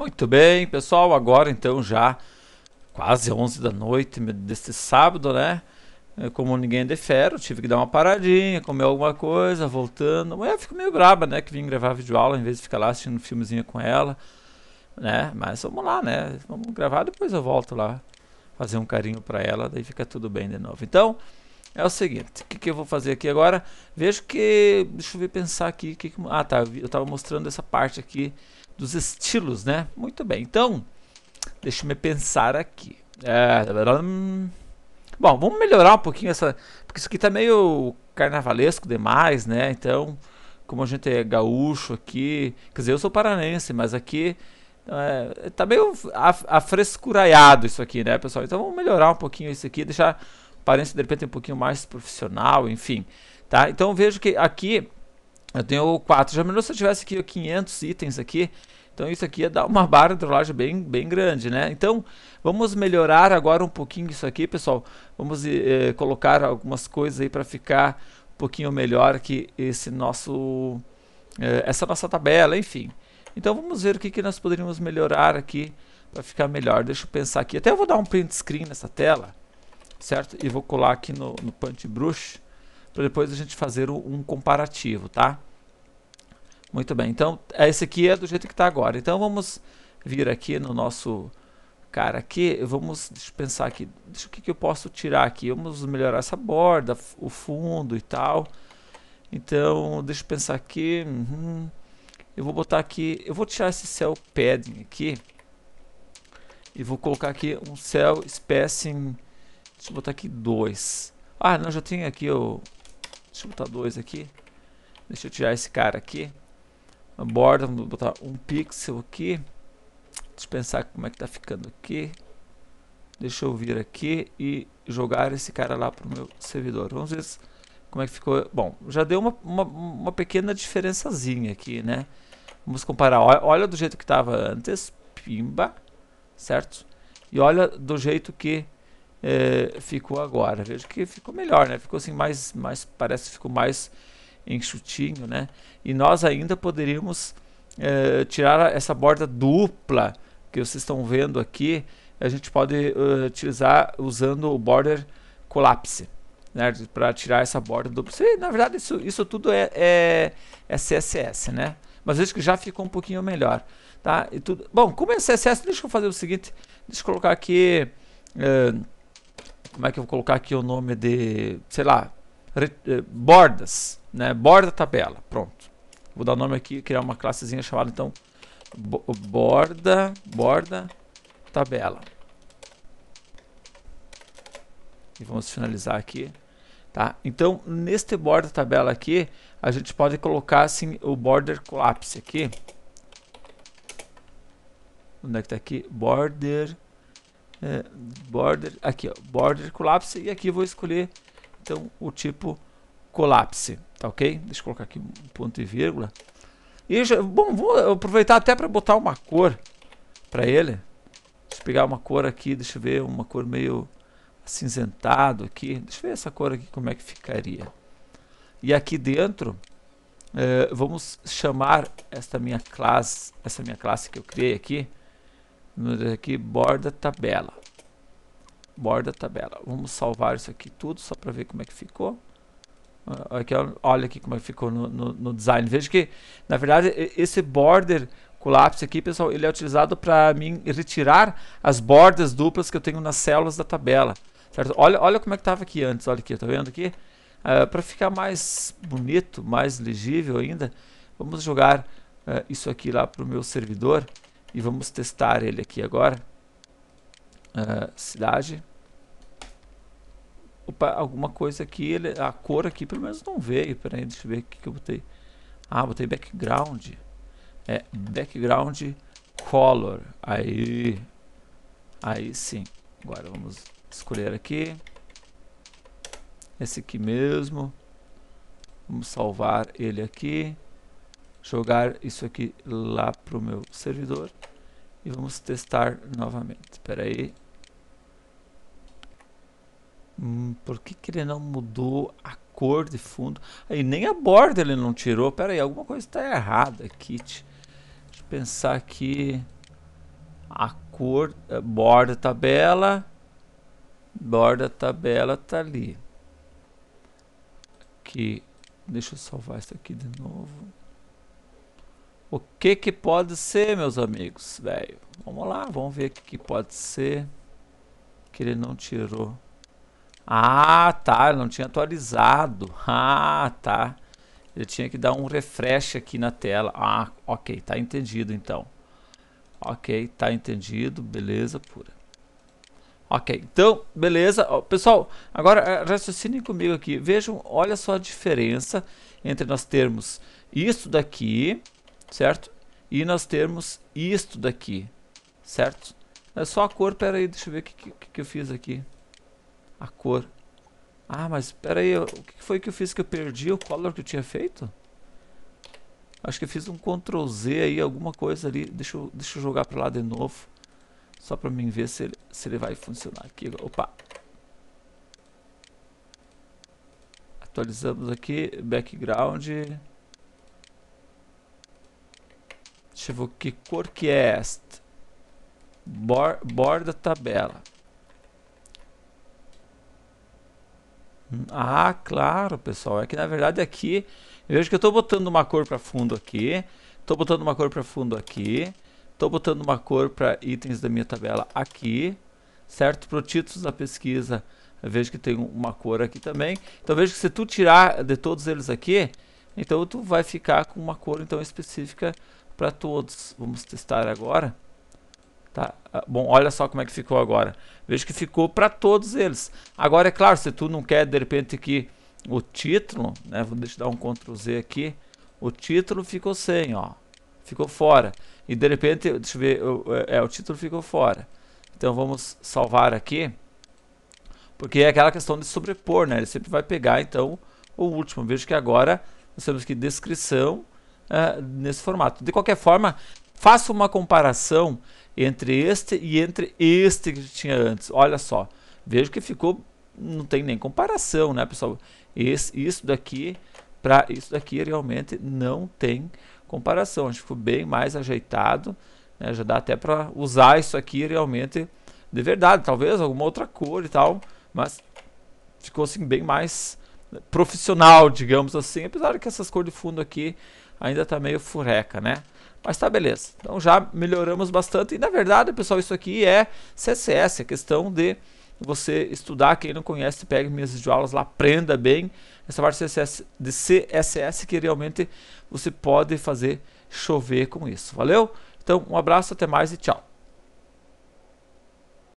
Muito bem, pessoal, agora então já quase 11 da noite deste sábado, né? É, como ninguém é de eu tive que dar uma paradinha, comer alguma coisa, voltando. Amanhã eu fico meio braba, né? Que vim gravar vídeo aula, em vez de ficar lá assistindo um filmezinho com ela, né? Mas vamos lá, né? Vamos gravar, depois eu volto lá fazer um carinho para ela, daí fica tudo bem de novo. Então, é o seguinte, o que, que, eu vou fazer aqui agora? Vejo que... deixa eu ver pensar aqui... Que que, ah, tá, eu tava mostrando essa parte aqui dos estilos, né? Muito bem, então, deixa eu pensar aqui. É... Bom, vamos melhorar um pouquinho essa. Porque isso aqui tá meio carnavalesco demais, né? Então, como a gente é gaúcho aqui. Quer dizer, eu sou paranense, mas aqui. É, tá meio afrescuraiado isso aqui, né, pessoal? Então vamos melhorar um pouquinho isso aqui, deixar a aparência de repente um pouquinho mais profissional, enfim. Tá? Então vejo que aqui eu tenho 4. Já imaginou se eu tivesse aqui 500 itens aqui? Então isso aqui ia dar uma barra de trollagem bem, bem grande, né? Então vamos melhorar agora um pouquinho isso aqui, pessoal. Vamos eh, eh colocar algumas coisas aí para ficar um pouquinho melhor que esse nosso... Eh, essa nossa tabela, enfim. Então vamos ver o que, que nós poderíamos melhorar aqui para ficar melhor. Deixa eu pensar aqui. Até eu vou dar um print screen nessa tela, certo? E vou colar aqui no, no Punch Brush para depois a gente fazer um comparativo, tá? Muito bem, então é esse aqui é do jeito que está agora. Então vamos vir aqui no nosso cara aqui, vamos deixa eu pensar aqui, deixa, o que, que eu posso tirar aqui? Vamos melhorar essa borda, o fundo e tal. Então deixa eu pensar aqui, uhum. eu vou botar aqui, eu vou tirar esse cell padding aqui e vou colocar aqui um cell spacing, deixa eu botar aqui 2. Ah, não, já tem aqui o, Deixa eu botar dois aqui. Deixa eu tirar esse cara aqui. A borda, vamos botar um pixel aqui. Deixa eu pensar como é que tá ficando aqui. Deixa eu vir aqui e jogar esse cara lá pro meu servidor. Vamos ver como é que ficou. Bom, já deu uma, uma, uma pequena diferençazinha aqui, né? Vamos comparar. Olha do jeito que estava antes. Pimba. Certo? E olha do jeito que é, ficou agora. Vejo que ficou melhor, né? Ficou assim mais, mais parece que ficou mais enxutinho, né? E nós ainda poderíamos é, tirar essa borda dupla que vocês estão vendo aqui. A gente pode uh, utilizar usando o border collapse, né? Para tirar essa borda dupla. E, na verdade, isso, isso tudo é, é, é CSS, né? Mas vejo que já ficou um pouquinho melhor, tá? E tudo. Bom, como é CSS, deixa eu fazer o seguinte. Deixa eu colocar aqui. Uh, como é que eu vou colocar aqui o nome de, sei lá, eh, bordas, né? Borda tabela, pronto. Vou dar nome aqui, criar uma classezinha chamada então borda, borda tabela. E vamos finalizar aqui, tá? Então, neste borda tabela aqui, a gente pode colocar assim o border collapse aqui. Onde é que tá aqui? Border collapse é, border, aqui ó, border collapse, e aqui vou escolher então o tipo collapse, tá ok? Deixa eu colocar aqui um ponto e vírgula. E já, bom, vou aproveitar até para botar uma cor para ele. Deixa eu pegar uma cor aqui, deixa eu ver, uma cor meio acinzentado aqui. Deixa eu ver essa cor aqui como é que ficaria. E aqui dentro, é, vamos chamar esta minha classe, essa minha classe que eu criei aqui, aqui borda tabela borda tabela vamos salvar isso aqui tudo só para ver como é que ficou ah, aqui, olha aqui como é que ficou no, no, no design veja que na verdade esse border collapse aqui pessoal ele é utilizado para mim retirar as bordas duplas que eu tenho nas células da tabela certo olha olha como é que estava aqui antes olha aqui tá vendo aqui uh, ah, para ficar mais bonito mais legível ainda vamos jogar uh, isso aqui lá para o meu servidor e vamos testar ele aqui agora. Uh, cidade. Opa, alguma coisa aqui, ele, a cor aqui pelo menos não veio. Pera aí, deixa eu ver o que eu botei. Ah, botei background. É, background color. Aí, aí sim. Agora vamos escolher aqui. Esse aqui mesmo. Vamos salvar ele aqui. Jogar isso aqui lá pro meu servidor. E vamos testar novamente. Espera aí. Hum, por que, que ele não mudou a cor de fundo? Aí nem a borda ele não tirou. Espera aí, alguma coisa está errada aqui. Deixa eu pensar aqui. A cor, a eh, borda tabela. Borda tabela tá ali. Aqui. Deixa eu salvar isso aqui de novo. O que que pode ser, meus amigos, velho? Vamos lá, vamos ver o que, pode ser. Que ele não tirou. Ah, tá, ele não tinha atualizado. Ah, tá. Ele tinha que dar um refresh aqui na tela. Ah, ok, tá entendido então. Ok, tá entendido, beleza pura. Ok, então, beleza. Pessoal, agora eh, raciocinem comigo aqui. Vejam, olha só a diferença entre nós termos isso daqui certo? E nós temos isto daqui, certo? É só a cor, pera aí, deixa eu ver o que, que, que eu fiz aqui. A cor. Ah, mas pera aí, o que foi que eu fiz que eu perdi o color que eu tinha feito? Acho que eu fiz um Ctrl Z aí, alguma coisa ali. Deixa eu, deixa eu jogar para lá de novo. Só para mim ver se ele, se ele vai funcionar aqui. Opa! Atualizamos aqui, background... que cor que é esta? Bor borda tabela. Ah, claro, pessoal. É que na verdade aqui, vejo que eu estou botando uma cor para fundo aqui, estou botando uma cor para fundo aqui, estou botando uma cor para itens da minha tabela aqui, certo? Para o título da pesquisa, vejo que tem uma cor aqui também. Então vejo que se tu tirar de todos eles aqui, então tu vai ficar com uma cor então específica para todos. Vamos testar agora. Tá? Ah, bom, olha só como é que ficou agora. Veja que ficou para todos eles. Agora, é claro, se tu não quer de repente que o título, né? Vou deixar dar um Ctrl Z aqui. O título ficou sem, ó. Ficou fora. E de repente, deixa eu ver, é, é, o título ficou fora. Então vamos salvar aqui. Porque é aquela questão de sobrepor, né? Ele sempre vai pegar, então, o último. Veja que agora nós temos que descrição, uh, nesse formato. De qualquer forma, faça uma comparação entre este e entre este que tinha antes. Olha só, vejo que ficou, não tem nem comparação, né, pessoal? Esse, isso daqui para isso daqui realmente não tem comparação. Acho que ficou bem mais ajeitado, né? já dá até para usar isso aqui realmente de verdade, talvez alguma outra cor e tal, mas ficou assim bem mais profissional, digamos assim, apesar que essas cores de fundo aqui ainda está meio fureca, né? Mas tá beleza. Então já melhoramos bastante. E na verdade, pessoal, isso aqui é CSS, é questão de você estudar. Quem não conhece, pegue minhas aulas lá, aprenda bem essa parte de CSS que realmente você pode fazer chover com isso. Valeu? Então, um abraço, até mais e tchau.